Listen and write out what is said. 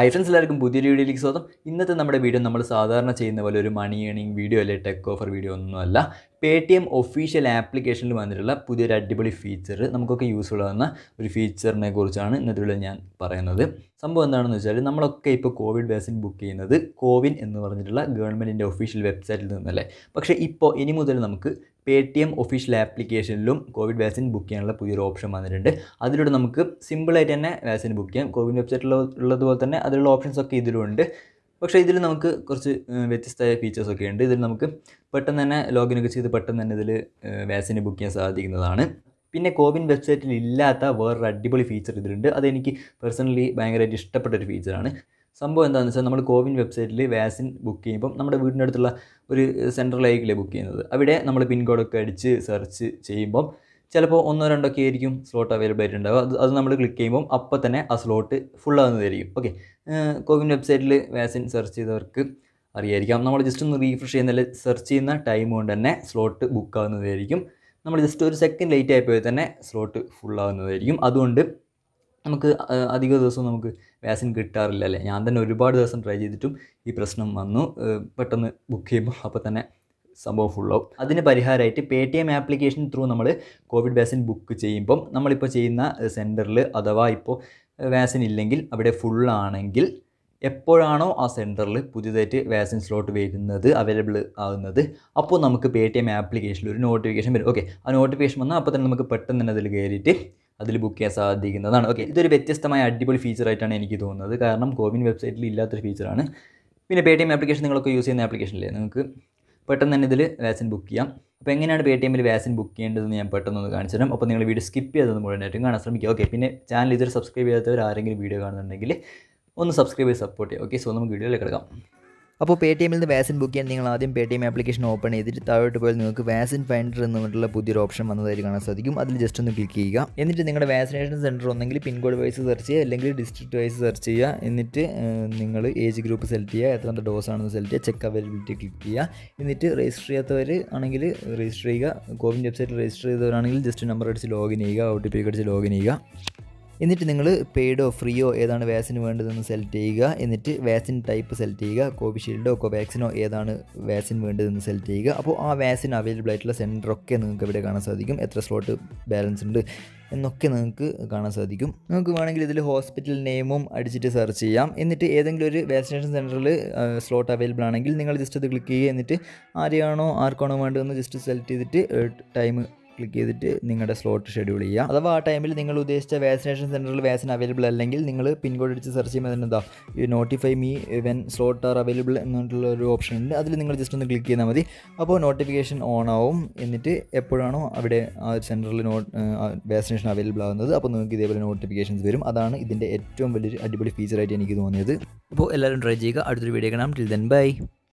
hi friends എല്ലാവർക്കും പുതിയൊരു വീഡിയോയിലേക്ക് സ്വാഗതം ഇന്നത്തെ നമ്മുടെ വീഡിയോ നമ്മൾ സാധാരണ ചെയ്യുന്ന പോലെ ഒരു മണി ഏണിംഗ് വീഡിയോ അല്ലെ ടെക് ഓഫർ വീഡിയോ ഒന്നുമല്ല പേ ടി എം ഒഫീഷ്യൽ ആപ്ലിക്കേഷനിൽ വന്നിട്ടുള്ള പുതിയൊരു അടിപൊളി ഫീച്ചർ നമുക്കൊക്കെ യൂസ്ഫുൾ ആകുന്ന ഒരു ഫീച്ചറിനെ കുറിച്ചാണ് ഇന്നത്തെ വീഡിയോ ഞാൻ പറയുന്നത് സംഭവം എന്താണെന്ന് വെച്ചാൽ നമ്മളൊക്കെ ഇപ്പോൾ കോവിഡ് വാക്സിൻ ബുക്ക് ചെയ്യുന്നത് കോവിൻ എന്ന് പറഞ്ഞിട്ടുള്ള ഗവൺമെൻറ്റിൻ്റെ ഒഫീഷ്യൽ വെബ്സൈറ്റിൽ നിന്നല്ലേ പക്ഷേ ഇപ്പോൾ ഇനി മുതൽ നമുക്ക് പേ ടി എം ഒഫീഷ്യൽ ആപ്ലിക്കേഷനിലും കോവിഡ് വാക്സിൻ ബുക്ക് ചെയ്യാനുള്ള പുതിയൊരു ഓപ്ഷൻ വന്നിട്ടുണ്ട് അതിലൂടെ നമുക്ക് സിമ്പിളായിട്ട് തന്നെ വാക്സിൻ ബുക്ക് ചെയ്യാം കോവിഡ് വെബ്സൈറ്റിൽ ഉള്ളതുപോലെ തന്നെ അതിലുള്ള ഓപ്ഷൻസ് ഒക്കെ ഇതിലുണ്ട് പക്ഷേ ഇതിൽ നമുക്ക് കുറച്ച് വ്യത്യസ്തമായ ഫീച്ചേഴ്സ് ഒക്കെ ഉണ്ട് ഇതിൽ നമുക്ക് പെട്ടെന്ന് തന്നെ ലോഗിൻ ഒക്കെ ചെയ്ത് പെട്ടെന്ന് തന്നെ ഇതിൽ വാക്സിൻ ബുക്ക് ചെയ്യാൻ സാധിക്കുന്നതാണ് പിന്നെ കോവിൻ വെബ്സൈറ്റിൽ ഇല്ലാത്ത വേറൊരു അടിപൊളി ഫീച്ചർ ഇതിലുണ്ട് അതെനിക്ക് പേഴ്സണലി ഭയങ്കരമായിട്ട് ഇഷ്ടപ്പെട്ട ഒരു ഫീച്ചറാണ് സംഭവം എന്താണെന്ന് വെച്ചാൽ നമ്മൾ കോവിൻ വെബ്സൈറ്റിൽ വാക്സിൻ ബുക്ക് ചെയ്യുമ്പം നമ്മുടെ വീടിൻ്റെ അടുത്തുള്ള ഒരു സെൻട്രലായിരിക്കില്ലേ ബുക്ക് ചെയ്യുന്നത് അവിടെ നമ്മൾ പിൻകോഡൊക്കെ അടിച്ച് സെർച്ച് ചെയ്യുമ്പം ചിലപ്പോൾ ഒന്നോ രണ്ടോ ഒക്കെ ആയിരിക്കും സ്ലോട്ട് അവൈലബിൾ ആയിട്ടുണ്ടാവുക അത് അത് നമ്മൾ ക്ലിക്ക് ചെയ്യുമ്പോൾ അപ്പോൾ തന്നെ ആ സ്ലോട്ട് ഫുൾ ആകുന്നതായിരിക്കും ഓക്കെ കോവിൻ വെബ്സൈറ്റിൽ വാക്സിൻ സെർച്ച് ചെയ്തവർക്ക് അറിയായിരിക്കാം നമ്മൾ ജസ്റ്റ് ഒന്ന് റീഫ്രഷ് ചെയ്യുന്നതിൽ സെർച്ച് ചെയ്യുന്ന ടൈം കൊണ്ട് തന്നെ സ്ലോട്ട് ബുക്ക് ആകുന്നതായിരിക്കും നമ്മൾ ജസ്റ്റ് ഒരു സെക്കൻഡ് ലേറ്റ് ആയപ്പോൾ തന്നെ സ്ലോട്ട് ഫുൾ ആകുന്നതായിരിക്കും അതുകൊണ്ട് നമുക്ക് അധിക ദിവസവും നമുക്ക് വാക്സിൻ കിട്ടാറില്ല അല്ലേ ഞാൻ തന്നെ ഒരുപാട് ദിവസം ട്രൈ ചെയ്തിട്ടും ഈ പ്രശ്നം വന്നു പെട്ടെന്ന് ബുക്ക് ചെയ്യുമ്പോൾ അപ്പോൾ തന്നെ സംഭവം ഫുള്ളോ അതിന് പരിഹാരമായിട്ട് Paytm application through നമ്മൾ കോവിഡ് വാക്സിൻ ബുക്ക് ചെയ്യുമ്പം നമ്മളിപ്പോൾ ചെയ്യുന്ന സെൻറ്ററിൽ അഥവാ ഇപ്പോൾ വാക്സിൻ ഇല്ലെങ്കിൽ അവിടെ ഫുള്ളാണെങ്കിൽ എപ്പോഴാണോ ആ സെൻറ്ററിൽ പുതിയതായിട്ട് വാക്സിൻ സ്ലോട്ട് വരുന്നത് അവൈലബിൾ ആകുന്നത് അപ്പോൾ നമുക്ക് പേ ടി എം ആപ്ലിക്കേഷനിൽ ഒരു നോട്ടിഫിക്കേഷൻ വരും ഓക്കെ ആ നോട്ടിഫിക്കേഷൻ വന്നാൽ അപ്പോൾ തന്നെ നമുക്ക് പെട്ടെന്ന് തന്നെ അതിൽ കയറിയിട്ട് അതിൽ ബുക്ക് ചെയ്യാൻ സാധിക്കുന്നതാണ് ഓക്കെ ഇതൊരു വ്യത്യസ്തമായ അടിപൊളി ഫീച്ചറായിട്ടാണ് എനിക്ക് തോന്നുന്നത് കാരണം കോവിൻ വെബ്സൈറ്റിൽ ഇല്ലാത്തൊരു ഫീച്ചറാണ് പിന്നെ പേ ടി എം ആപ്ലിക്കേഷൻ നിങ്ങളൊക്കെ യൂസ് ചെയ്യുന്ന അല്ലേ നിങ്ങൾക്ക് പെട്ടെന്ന് തന്നെ ഇതിൽ വാക്സിൻ ബുക്ക് ചെയ്യാം അപ്പോൾ എങ്ങനെയാണ് പേ ടി എമ്മിൽ വാക്സിൻ ബുക്ക് ചെയ്യേണ്ടതെന്ന് ഞാൻ ഒന്ന് കാണിച്ചു തരാം അപ്പോൾ നിങ്ങൾ വീഡിയോ സ്കിപ്പ് ചെയ്തതെന്ന് മുഴുവനായിട്ടും കാണാൻ ശ്രമിക്കുക ഓക്കെ പിന്നെ ചാനൽ ഇതൊരു സബ്സ്ക്രൈബ് ചെയ്യാത്തവർ ആരെങ്കിലും വീഡിയോ കാണുന്നുണ്ടെങ്കിൽ ഒന്ന് സബ്സ്ക്രൈബ് ചെയ്ത് സപ്പോർട്ട് ചെയ്യുക ഓക്കെ സോ നമുക്ക് വീഡിയോയിലേക്ക് കിടക്കാം അപ്പോൾ പേ ടി എമ്മിൽ നിന്ന് വാസിൻ ബുക്ക് ചെയ്യാൻ നിങ്ങൾ ആദ്യം Paytm application open ചെയ്തിട്ട് താഴോട്ട് പോയാൽ നിങ്ങൾക്ക് വാസിൻ ഫൈൻഡർ എന്നുള്ള പുതിയൊരു ഓപ്ഷൻ വന്നതായിട്ട് കാണാൻ സാധിക്കും അതിൽ ജസ്റ്റ് ഒന്ന് ക്ലിക്ക് ചെയ്യുക എന്നിട്ട് നിങ്ങളുടെ വാക്സിനേഷൻ സെൻറ്റർ ഒന്നെങ്കിൽ പിൻകോഡ് വൈസ് സെർച്ച് ചെയ്യുക അല്ലെങ്കിൽ ഡിസ്ട്രിക്ട് വൈസ് സെർച്ച് ചെയ്യുക എന്നിട്ട് നിങ്ങൾ ഏജ് ഗ്രൂപ്പ് സെലക്ട് ചെയ്യുക എത്ര ഡോസ് ഡോസാണെന്ന് സെലക്ട് ചെയ്യുക ചെക്ക് അവൈലബിലിറ്റി ക്ലിക്ക് ചെയ്യുക എന്നിട്ട് രജിസ്റ്റർ ചെയ്യാത്തവർ ആണെങ്കിൽ രജിസ്റ്റർ ചെയ്യുക കോവിൻ വെബ്സൈറ്റിൽ രജിസ്റ്റർ ചെയ്തവരാണെങ്കിൽ ജസ്റ്റ് നമ്പർ അടിച്ച് ലോഗിൻ ചെയ്യുക ഒ ടി പി അടിച്ച് ലോഗിൻ ചെയ്യുക എന്നിട്ട് നിങ്ങൾ പെയ്ഡോ ഫ്രീയോ ഏതാണ് വാക്സിന് വേണ്ടതെന്ന് സെലക്ട് ചെയ്യുക എന്നിട്ട് വാക്സിൻ ടൈപ്പ് സെലക്ട് ചെയ്യുക കോവിഷീൽഡോ കോവാക്സിനോ ഏതാണ് വാക്സിൻ വേണ്ടതെന്ന് സെലക്ട് ചെയ്യുക അപ്പോൾ ആ വാക്സിൻ അവൈലബിൾ ആയിട്ടുള്ള സെൻറ്ററൊക്കെ നിങ്ങൾക്ക് ഇവിടെ കാണാൻ സാധിക്കും എത്ര സ്ലോട്ട് ബാലൻസ് ഉണ്ട് എന്നൊക്കെ നിങ്ങൾക്ക് കാണാൻ സാധിക്കും നിങ്ങൾക്ക് വേണമെങ്കിൽ ഇതിൽ ഹോസ്പിറ്റൽ നെയിമും അടിച്ചിട്ട് സെർച്ച് ചെയ്യാം എന്നിട്ട് ഏതെങ്കിലും ഒരു വാക്സിനേഷൻ സെൻറ്ററിൽ സ്ലോട്ട് അവൈലബിൾ ആണെങ്കിൽ നിങ്ങൾ ജസ്റ്റ് അത് ക്ലിക്ക് ചെയ്യുക എന്നിട്ട് ആരെയാണോ ആർക്കാണോ വേണ്ടതെന്ന് ജസ്റ്റ് സെലക്ട് ചെയ്തിട്ട് ടൈം ക്ലിക്ക് ചെയ്തിട്ട് നിങ്ങളുടെ സ്ലോട്ട് ഷെഡ്യൂൾ ചെയ്യുക അഥവാ ആ ടൈമിൽ നിങ്ങൾ ഉദ്ദേശിച്ച വാക്സിനേഷൻ സെൻറ്ററിൽ വാക്സിൻ അവൈലബിൾ അല്ലെങ്കിൽ നിങ്ങൾ പിൻകോഡ് അടിച്ച് സെർച്ച് ചെയ്യുമ്പോൾ തന്നെ എന്താ notify me when slot are available എന്നുള്ള ഒരു ഓപ്ഷൻ ഉണ്ട് അതിൽ നിങ്ങൾ ജസ്റ്റ് ഒന്ന് ക്ലിക്ക് ചെയ്താൽ മതി അപ്പോൾ നോട്ടിഫിക്കേഷൻ ഓൺ ആവും എന്നിട്ട് എപ്പോഴാണോ അവിടെ ആ സെൻറ്ററിൽ നോ വാക്സിനേഷൻ അവൈലബിൾ ആകുന്നത് അപ്പോൾ നിങ്ങൾക്ക് ഇതേപോലെ നോട്ടിഫിക്കേഷൻസ് വരും അതാണ് ഇതിൻ്റെ ഏറ്റവും വലിയൊരു അടിപൊളി ഫീച്ചറായിട്ട് എനിക്ക് തോന്നിയത് അപ്പോൾ എല്ലാവരും ട്രൈ ചെയ്യുക അടുത്തൊരു വീഡിയോ കാണാം ടിൽ ദെൻ ബൈ